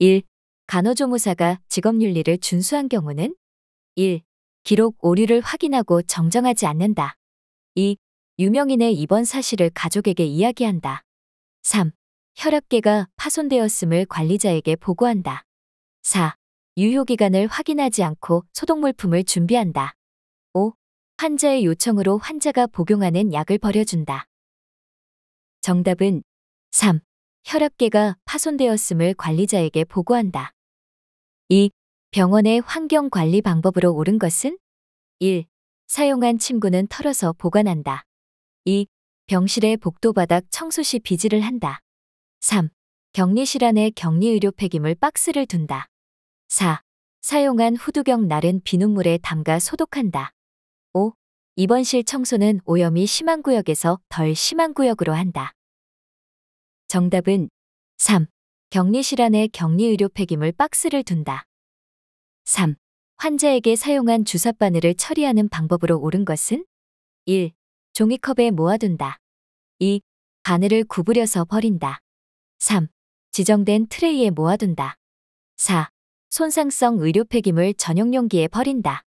1. 간호조무사가 직업윤리를 준수한 경우는 1. 기록 오류를 확인하고 정정하지 않는다. 2. 유명인의 입원 사실을 가족에게 이야기한다. 3. 혈압계가 파손되었음을 관리자에게 보고한다. 4. 유효기간을 확인하지 않고 소독물품을 준비한다. 5. 환자의 요청으로 환자가 복용하는 약을 버려준다. 정답은 3. 혈압계가 파손되었음을 관리자에게 보고한다. 2. 병원의 환경 관리 방법으로 옳은 것은 1. 사용한 침구는 털어서 보관한다. 2. 병실의 복도바닥 청소 시 비지를 한다. 3. 격리실 안에 격리의료 폐기물 박스를 둔다. 4. 사용한 후두경 날은 비눗물에 담가 소독한다. 5. 입원실 청소는 오염이 심한 구역에서 덜 심한 구역으로 한다. 정답은 3. 격리실 안에 격리의료 폐기물 박스를 둔다. 3. 환자에게 사용한 주사바늘을 처리하는 방법으로 옳은 것은? 1. 종이컵에 모아둔다. 2. 바늘을 구부려서 버린다. 3. 지정된 트레이에 모아둔다. 4. 손상성 의료 폐기물 전용 용기에 버린다.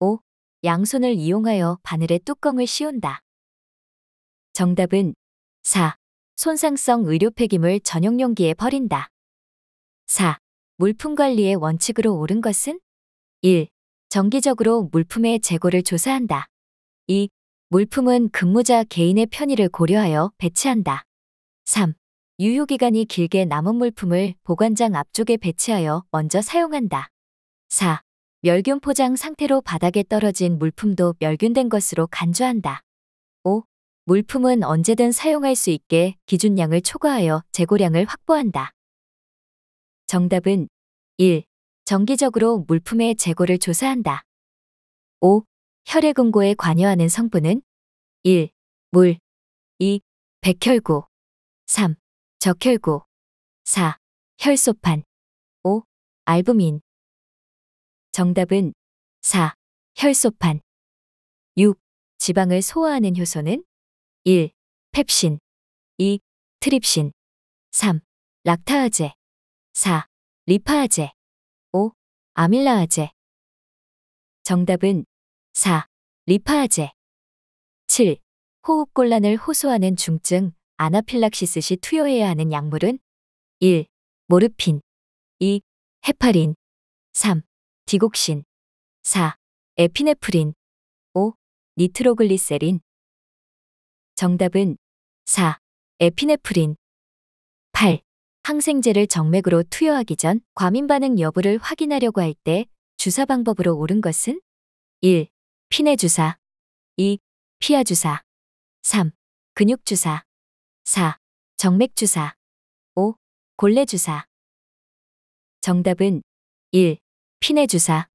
5. 양손을 이용하여 바늘에 뚜껑을 씌운다. 정답은 4. 손상성 의료 폐기물 전용 용기에 버린다. 4. 물품 관리의 원칙으로 옳은 것은? 1. 정기적으로 물품의 재고를 조사한다. 2. 물품은 근무자 개인의 편의를 고려하여 배치한다. 3. 유효기간이 길게 남은 물품을 보관장 앞쪽에 배치하여 먼저 사용한다. 4. 멸균 포장 상태로 바닥에 떨어진 물품도 멸균된 것으로 간주한다. 5. 물품은 언제든 사용할 수 있게 기준량을 초과하여 재고량을 확보한다. 정답은 1. 정기적으로 물품의 재고를 조사한다. 5. 혈액 응고에 관여하는 성분은 1. 물 2. 백혈구 3. 적혈구 4. 혈소판 5. 알부민 정답은 4. 혈소판 6. 지방을 소화하는 효소는 1. 펩신 2. 트립신 3. 락타아제 4. 리파아제 5. 아밀라아제 정답은 4. 리파아제 7. 호흡곤란을 호소하는 중증 아나필락시스 시 투여해야 하는 약물은 1. 모르핀 2. 헤파린 3. 디곡신 4. 에피네프린 5. 니트로글리세린 정답은 4. 에피네프린 8. 항생제를 정맥으로 투여하기 전 과민 반응 여부를 확인하려고 할 때 주사 방법으로 옳은 것은 1. 피내 주사 2. 피하 주사 3. 근육 주사 4. 정맥 주사 5. 골레 주사 정답은 1. 피내 주사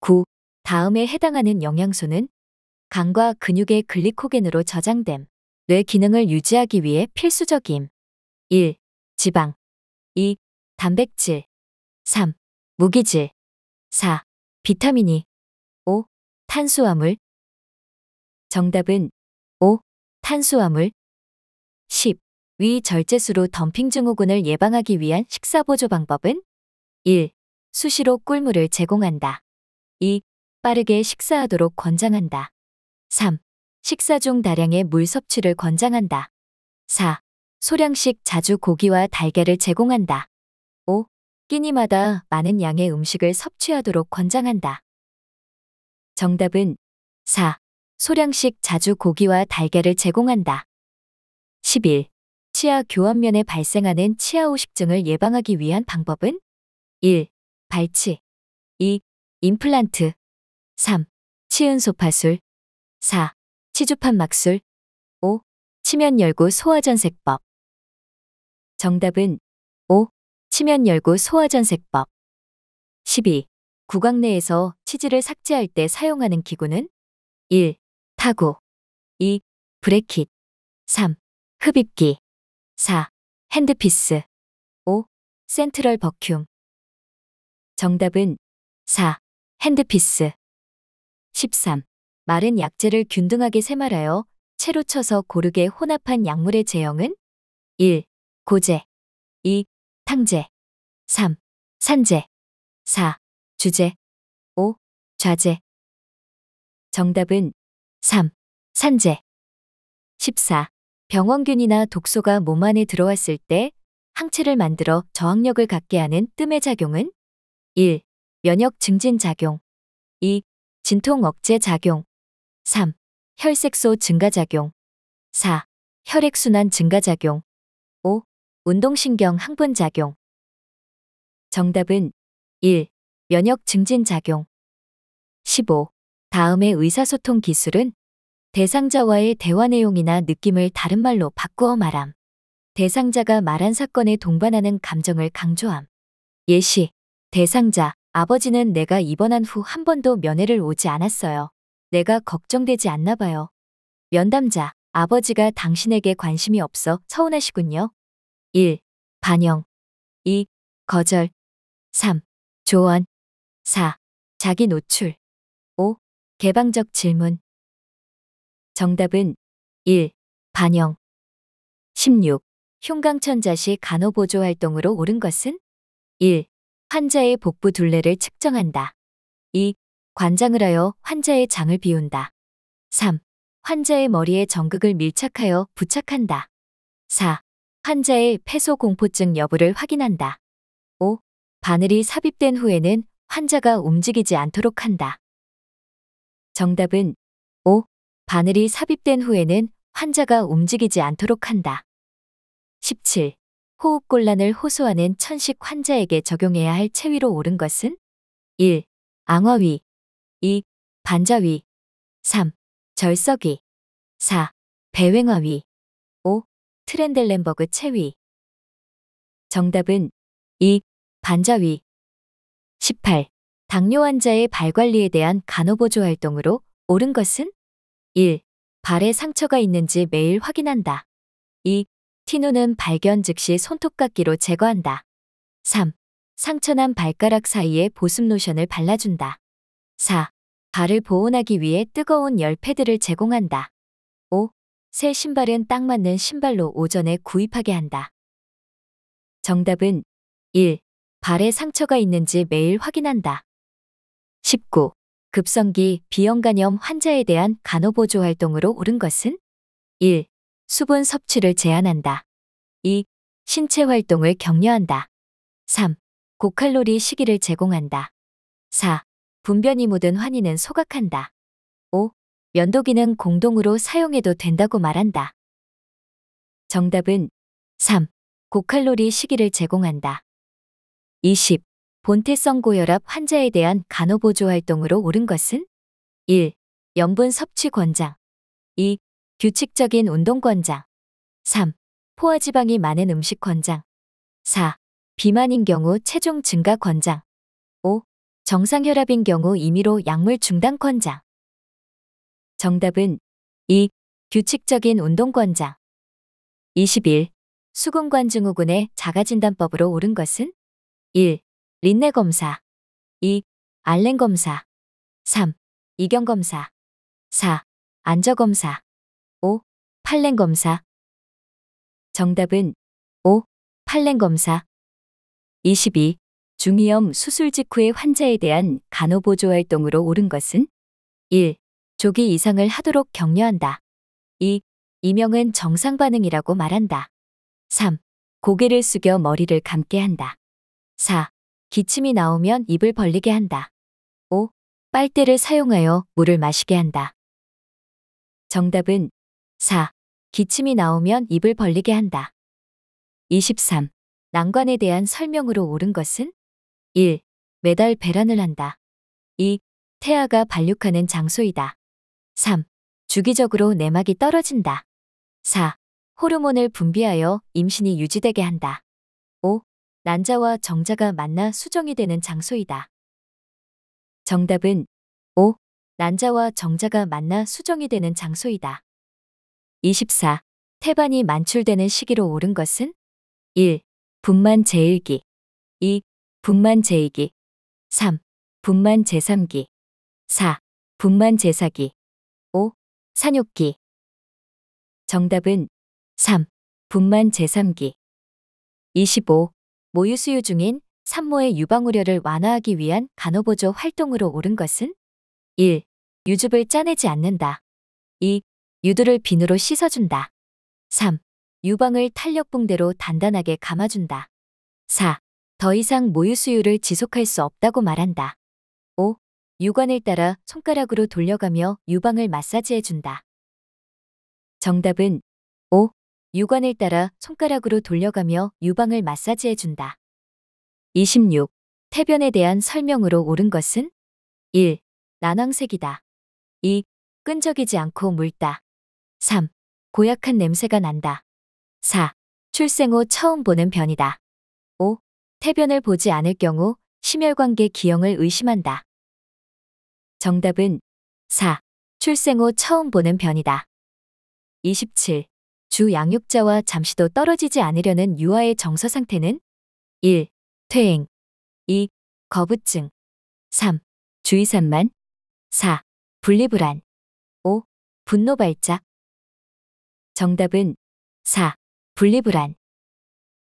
9. 다음에 해당하는 영양소는 강과 근육의 글리코겐으로 저장됨. 뇌 기능을 유지하기 위해 필수적임. 1. 지방 2. 단백질 3. 무기질 4. 비타민이 5. E. 탄수화물 정답은 5. 탄수화물 10. 위 절제수로 덤핑 증후군을 예방하기 위한 식사 보조 방법은 1. 수시로 꿀물을 제공한다. 2. 빠르게 식사하도록 권장한다. 3. 식사 중 다량의 물 섭취를 권장한다. 4. 소량씩 자주 고기와 달걀을 제공한다. 5. 끼니마다 많은 양의 음식을 섭취하도록 권장한다. 정답은 4. 소량씩 자주 고기와 달걀을 제공한다. 11. 치아 교환면에 발생하는 치아 오식증을 예방하기 위한 방법은 1. 발치 2. 임플란트 3. 치은소파술 4. 치주판 막술 5. 치면 열구 소화전색법 정답은 5. 치면 열구 소화전색법 12. 구강 내에서 치즈를 삭제할 때 사용하는 기구는 1. 타구 2. 브레킷 3. 흡입기 4. 핸드피스 5. 센트럴 버큐 정답은 4. 핸드피스 13. 마른 약재를 균등하게 세말하여 채로 쳐서 고르게 혼합한 약물의 제형은 1. 고재 2. 탕재 3. 산재 4. 주재 5. 좌재 정답은 3. 산재 14. 병원균이나 독소가 몸 안에 들어왔을 때 항체를 만들어 저항력을 갖게 하는 뜸의 작용은 1. 면역 증진 작용 2. 진통 억제 작용 3. 혈색소 증가작용 4. 혈액순환 증가작용 5. 운동신경 항분작용 정답은 1. 면역 증진작용 15. 다음의 의사소통 기술은 대상자와의 대화 내용이나 느낌을 다른 말로 바꾸어 말함. 대상자가 말한 사건에 동반하는 감정을 강조함. 예시. 대상자, 아버지는 내가 입원한 후 한 번도 면회를 오지 않았어요. 내가 걱정되지 않나 봐요. 면담자, 아버지가 당신에게 관심이 없어 서운하시군요. 1. 반영 2. 거절 3. 조언 4. 자기 노출 5. 개방적 질문 정답은 1. 반영 16. 흉강천자시 간호보조 활동으로 옳은 것은? 1. 환자의 복부 둘레를 측정한다. 2. 관장을 하여 환자의 장을 비운다. 3. 환자의 머리에 정극을 밀착하여 부착한다. 4. 환자의 폐소공포증 여부를 확인한다. 5. 바늘이 삽입된 후에는 환자가 움직이지 않도록 한다. 정답은 5. 바늘이 삽입된 후에는 환자가 움직이지 않도록 한다. 17. 호흡곤란을 호소하는 천식 환자에게 적용해야 할 체위로 오른 것은? 1. 앙화위, 2. 반자위 3. 절석위 4. 배횡화위 5. 트렌델렌버그 체위 정답은 2. 반자위 18. 당뇨 환자의 발 관리에 대한 간호보조 활동으로 옳은 것은 1. 발에 상처가 있는지 매일 확인한다. 2. 티노는 발견 즉시 손톱깎이로 제거한다. 3. 상처난 발가락 사이에 보습 로션을 발라준다. 4. 발을 보온하기 위해 뜨거운 열 패드를 제공한다. 5. 새 신발은 딱 맞는 신발로 오전에 구입하게 한다. 정답은 1. 발에 상처가 있는지 매일 확인한다. 19. 급성기 비형간염 환자에 대한 간호보조 활동으로 옳은 것은? 1. 수분 섭취를 제한한다. 2. 신체 활동을 격려한다. 3. 고칼로리 식이를 제공한다. 4. 분변이 묻은 환희는 소각한다. 5. 면도기는 공동으로 사용해도 된다고 말한다. 정답은 3. 고칼로리 식기를 제공한다. 20. 본태성 고혈압 환자에 대한 간호보조 활동으로 옳은 것은? 1. 염분 섭취 권장 2. 규칙적인 운동 권장 3. 포화지방이 많은 음식 권장 4. 비만인 경우 체중 증가 권장 정상혈압인 경우 임의로 약물 중단권자. 정답은 2. 규칙적인 운동권자. 21. 수금관증후군의 자가진단법으로 옳은 것은 1. 린네 검사 2. 알렌 검사 3. 이경 검사 4. 안저 검사 5. 팔렌 검사 정답은 5. 팔렌 검사 22. 중이염 수술 직후의 환자에 대한 간호보조 활동으로 옳은 것은 1. 조기 이상을 하도록 격려한다. 2. 이명은 정상 반응이라고 말한다. 3. 고개를 숙여 머리를 감게 한다. 4. 기침이 나오면 입을 벌리게 한다. 5. 빨대를 사용하여 물을 마시게 한다. 정답은 4. 기침이 나오면 입을 벌리게 한다. 23. 난관에 대한 설명으로 옳은 것은 1. 매달 배란을 한다. 2. 태아가 발육하는 장소이다. 3. 주기적으로 내막이 떨어진다. 4. 호르몬을 분비하여 임신이 유지되게 한다. 5. 난자와 정자가 만나 수정이 되는 장소이다. 정답은 5. 난자와 정자가 만나 수정이 되는 장소이다. 24. 태반이 만출되는 시기로 오른 것은 1. 분만 제일기 2. 분만 제2기 3. 분만 제3기 4. 분만 제4기 5. 산욕기 정답은 3. 분만 제3기 25. 모유수유 중인 산모의 유방 우려를 완화하기 위한 간호보조 활동으로 옳은 것은 1. 유즙을 짜내지 않는다. 2. 유두를 비누로 씻어준다. 3. 유방을 탄력붕대로 단단하게 감아준다. 4. 더 이상 모유 수유를 지속할 수 없다고 말한다. 5. 유관을 따라 손가락으로 돌려가며 유방을 마사지해준다. 정답은 5. 유관을 따라 손가락으로 돌려가며 유방을 마사지해준다. 26. 태변에 대한 설명으로 옳은 것은 1. 난황색이다. 2. 끈적이지 않고 묽다. 3. 고약한 냄새가 난다. 4. 출생 후 처음 보는 변이다. 5. 태변을 보지 않을 경우 심혈관계 기형을 의심한다. 정답은 4. 출생 후 처음 보는 변이다. 27. 주 양육자와 잠시도 떨어지지 않으려는 유아의 정서 상태는 1. 퇴행 2. 거부증 3. 주의산만 4. 분리불안 5. 분노발작 정답은 4. 분리불안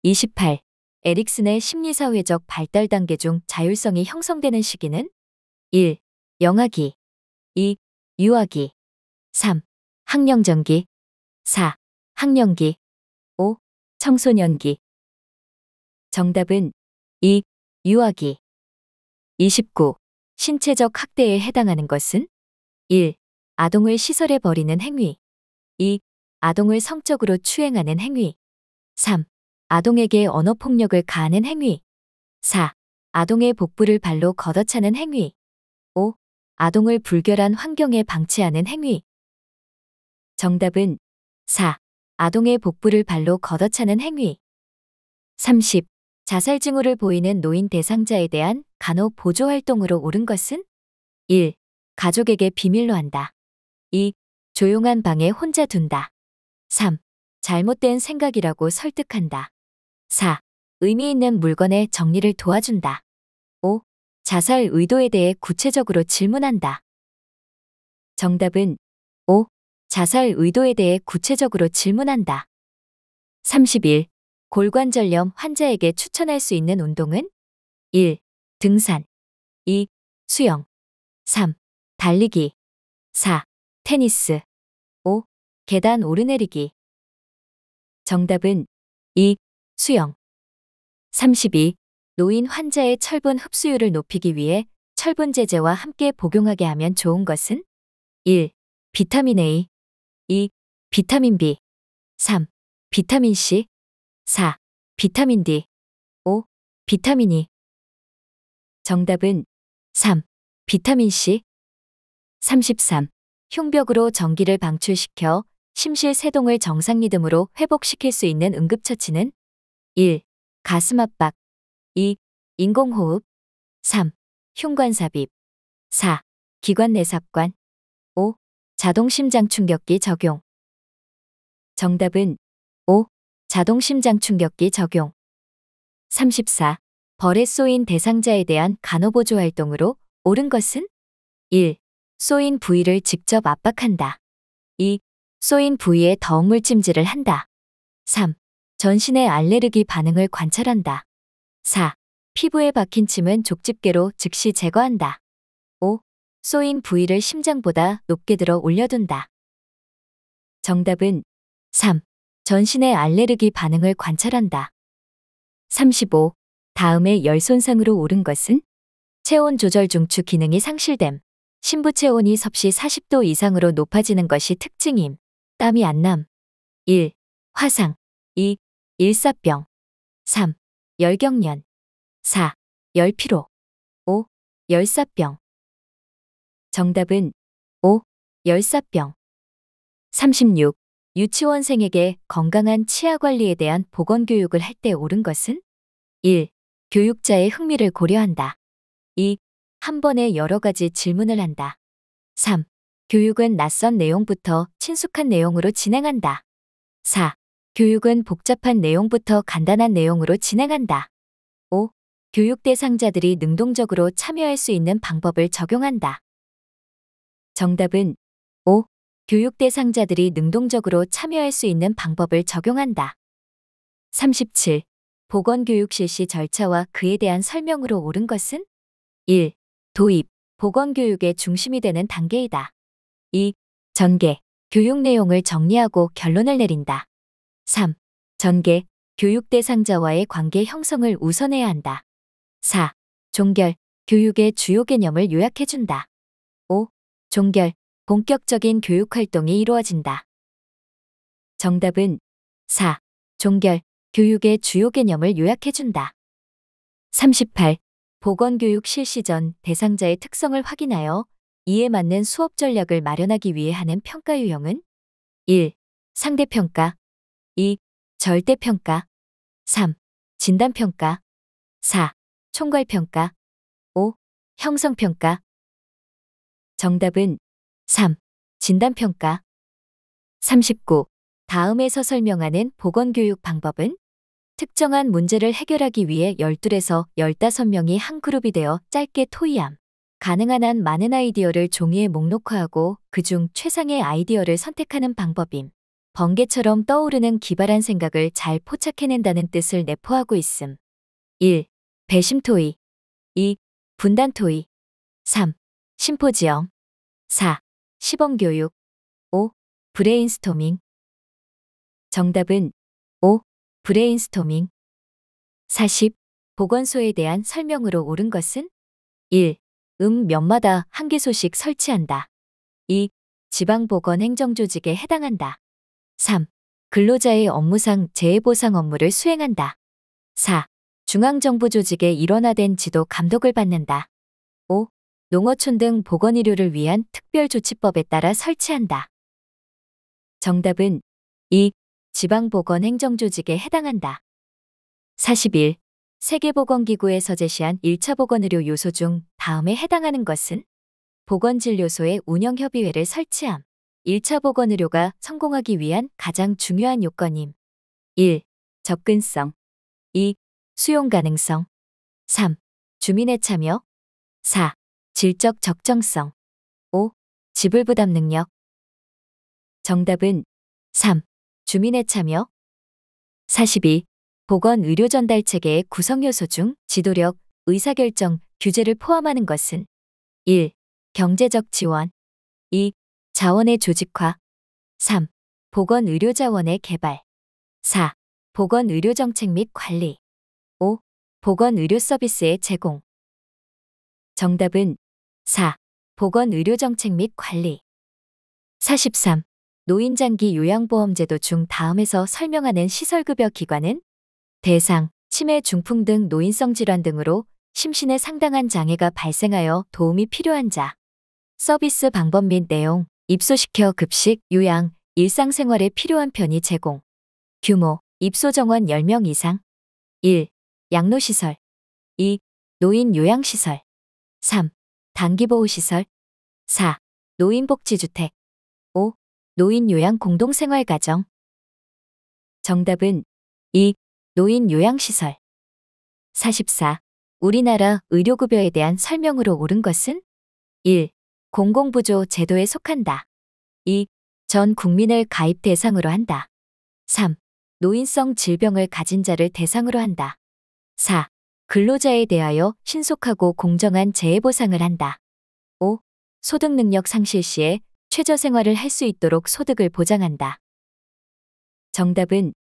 28. 에릭슨의 심리사회적 발달 단계 중 자율성이 형성되는 시기는 1. 영아기 2. 유아기 3. 학령전기 4. 학령기 5. 청소년기 정답은 2. 유아기 29. 신체적 학대에 해당하는 것은 1. 아동을 시설에 버리는 행위 2. 아동을 성적으로 추행하는 행위 3. 아동에게 언어폭력을 가하는 행위. 4. 아동의 복부를 발로 걷어차는 행위. 5. 아동을 불결한 환경에 방치하는 행위. 정답은 4. 아동의 복부를 발로 걷어차는 행위. 30. 자살 징후를 보이는 노인 대상자에 대한 간호 보조 활동으로 옳은 것은? 1. 가족에게 비밀로 한다. 2. 조용한 방에 혼자 둔다. 3. 잘못된 생각이라고 설득한다. 4. 의미 있는 물건의 정리를 도와준다. 5. 자살 의도에 대해 구체적으로 질문한다. 정답은 5. 자살 의도에 대해 구체적으로 질문한다. 31. 골관절염 환자에게 추천할 수 있는 운동은? 1. 등산 2. 수영 3. 달리기 4. 테니스 5. 계단 오르내리기 정답은 2. 수영. 32. 노인 환자의 철분 흡수율을 높이기 위해 철분 제제와 함께 복용하게 하면 좋은 것은 1. 비타민 A 2. 비타민 B 3. 비타민 C 4. 비타민 D 5. 비타민 E 정답은 3. 비타민 C 33. 흉벽으로 전기를 방출시켜 심실 세동을 정상 리듬으로 회복시킬 수 있는 응급처치는 1. 가슴 압박 2. 인공호흡 3. 흉관삽입 4. 기관 내삽관 5. 자동 심장 충격기 적용 정답은 5. 자동 심장 충격기 적용 34. 벌에 쏘인 대상자에 대한 간호보조 활동으로 옳은 것은 1. 쏘인 부위를 직접 압박한다. 2. 쏘인 부위에 더욱 물찜질을 한다. 3. 전신의 알레르기 반응을 관찰한다. 4. 피부에 박힌 침은 족집게로 즉시 제거한다. 5. 쏘인 부위를 심장보다 높게 들어 올려둔다. 정답은 3. 전신의 알레르기 반응을 관찰한다. 35. 다음에 열 손상으로 오른 것은 체온 조절 중추 기능이 상실됨. 신부 체온이 섭씨 40도 이상으로 높아지는 것이 특징임. 땀이 안 남. 1. 화상. 2. 일사병 3. 열경련 4. 열피로 5. 열사병 정답은 5. 열사병 36. 유치원생에게 건강한 치아관리에 대한 보건교육을 할 때 옳은 것은? 1. 교육자의 흥미를 고려한다. 2. 한 번에 여러 가지 질문을 한다. 3. 교육은 낯선 내용부터 친숙한 내용으로 진행한다. 4. 교육은 복잡한 내용부터 간단한 내용으로 진행한다. 5. 교육 대상자들이 능동적으로 참여할 수 있는 방법을 적용한다. 정답은 5. 교육 대상자들이 능동적으로 참여할 수 있는 방법을 적용한다. 37. 보건교육 실시 절차와 그에 대한 설명으로 옳은 것은? 1. 도입, 보건교육의 중심이 되는 단계이다. 2. 전개, 교육 내용을 정리하고 결론을 내린다. 3. 전개, 교육 대상자와의 관계 형성을 우선해야 한다. 4. 종결, 교육의 주요 개념을 요약해준다. 5. 종결, 본격적인 교육 활동이 이루어진다. 정답은 4. 종결, 교육의 주요 개념을 요약해준다. 38. 보건교육 실시 전 대상자의 특성을 확인하여 이에 맞는 수업 전략을 마련하기 위해 하는 평가 유형은 1. 상대평가, 2. 절대평가 3. 진단평가 4. 총괄평가 5. 형성평가 정답은 3. 진단평가 39. 다음에서 설명하는 보건교육 방법은 특정한 문제를 해결하기 위해 12에서 15명이 한 그룹이 되어 짧게 토의함. 가능한 한 많은 아이디어를 종이에 목록화하고 그 중 최상의 아이디어를 선택하는 방법임. 번개처럼 떠오르는 기발한 생각을 잘 포착해낸다는 뜻을 내포하고 있음. 1. 배심토의 2. 분단토의 3. 심포지엄 4. 시범교육 5. 브레인스토밍 정답은 5. 브레인스토밍 40. 보건소에 대한 설명으로 옳은 것은 1. 음 몇마다 한 개소식 설치한다. 2. 지방보건행정조직에 해당한다. 3. 근로자의 업무상 재해보상 업무를 수행한다. 4. 중앙정부 조직의 일원화된 지도 감독을 받는다. 5. 농어촌 등 보건의료를 위한 특별조치법에 따라 설치한다. 정답은 2. 지방보건행정조직에 해당한다. 41. 세계보건기구에서 제시한 1차 보건의료 요소 중 다음에 해당하는 것은 보건진료소의 운영협의회를 설치함. 1차 보건의료가 성공하기 위한 가장 중요한 요건임. 1. 접근성 2. 수용 가능성 3. 주민의 참여 4. 질적 적정성 5. 지불 부담 능력 정답은 3. 주민의 참여 42. 보건 의료 전달 체계의 구성 요소 중 지도력, 의사결정, 규제를 포함하는 것은 1. 경제적 지원 2. 자원의 조직화 3. 보건의료자원의 개발 4. 보건의료정책 및 관리 5. 보건의료서비스의 제공 정답은 4. 보건의료정책 및 관리 43. 노인장기 요양보험제도 중 다음에서 설명하는 시설급여 기관은 대상, 치매, 중풍 등 노인성 질환 등으로 심신에 상당한 장애가 발생하여 도움이 필요한 자, 서비스 방법 및 내용, 입소시켜 급식, 요양, 일상생활에 필요한 편의 제공. 규모, 입소 정원 10명 이상. 1. 양로시설. 2. 노인 요양시설. 3. 단기보호시설. 4. 노인복지주택. 5. 노인 요양 공동생활가정. 정답은 2. 노인 요양시설. 44. 우리나라 의료급여에 대한 설명으로 옳은 것은? 1. 공공부조 제도에 속한다. 2. 전 국민을 가입 대상으로 한다. 3. 노인성 질병을 가진 자를 대상으로 한다. 4. 근로자에 대하여 신속하고 공정한 재해보상을 한다. 5. 소득능력 상실 시에 최저생활을 할 수 있도록 소득을 보장한다. 정답은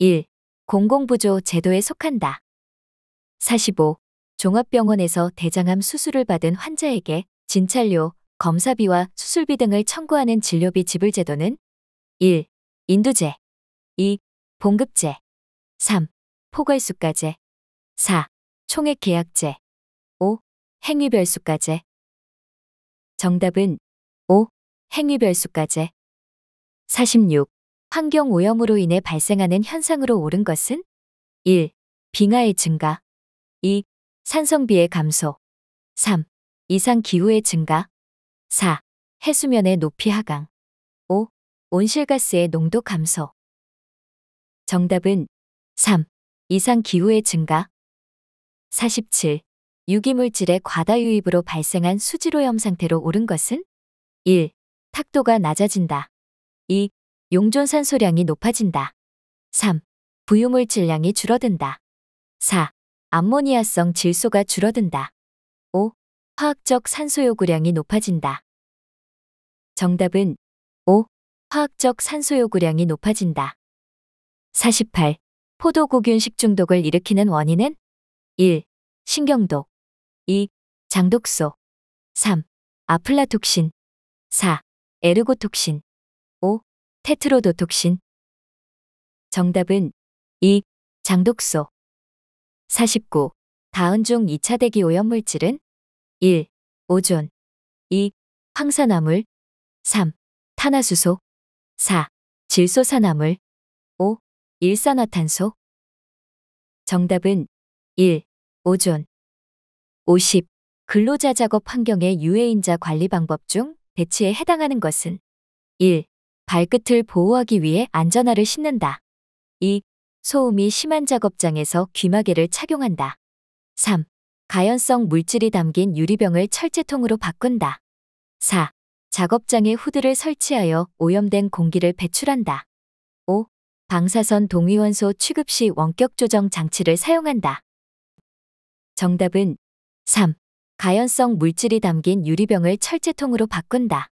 1. 공공부조 제도에 속한다. 45. 종합병원에서 대장암 수술을 받은 환자에게 진찰료, 검사비와 수술비 등을 청구하는 진료비 지불 제도는 1. 인두제 2. 봉급제 3. 포괄수가제 4. 총액계약제 5. 행위별수가제 정답은 5. 행위별수가제 46. 환경오염으로 인해 발생하는 현상으로 옳은 것은 1. 빙하의 증가 2. 산성비의 감소 3. 이상기후의 증가 4. 해수면의 높이 하강. 5. 온실가스의 농도 감소. 정답은 3. 이상 기후의 증가. 47. 유기물질의 과다 유입으로 발생한 수질오염 상태로 오른 것은? 1. 탁도가 낮아진다. 2. 용존 산소량이 높아진다. 3. 부유물 질량이 줄어든다. 4. 암모니아성 질소가 줄어든다. 5. 화학적 산소 요구량이 높아진다. 정답은 5. 화학적 산소 요구량이 높아진다. 48. 포도구균 식중독을 일으키는 원인은 1. 신경독 2. 장독소 3. 아플라톡신 4. 에르고톡신 5. 테트로도톡신 정답은 2. 장독소 49. 다은 중 2차 대기 오염물질은 1. 오존 2. 황산화물 3. 탄화수소 4. 질소산화물 5. 일산화탄소 정답은 1. 오존 50. 근로자 작업 환경의 유해인자 관리 방법 중 배치에 해당하는 것은 1. 발끝을 보호하기 위해 안전화를 신는다. 2. 소음이 심한 작업장에서 귀마개를 착용한다. 3. 가연성 물질이 담긴 유리병을 철제통으로 바꾼다. 4. 작업장에 후드를 설치하여 오염된 공기를 배출한다. 5. 방사선 동위원소 취급 시 원격 조정 장치를 사용한다. 정답은 3. 가연성 물질이 담긴 유리병을 철제통으로 바꾼다.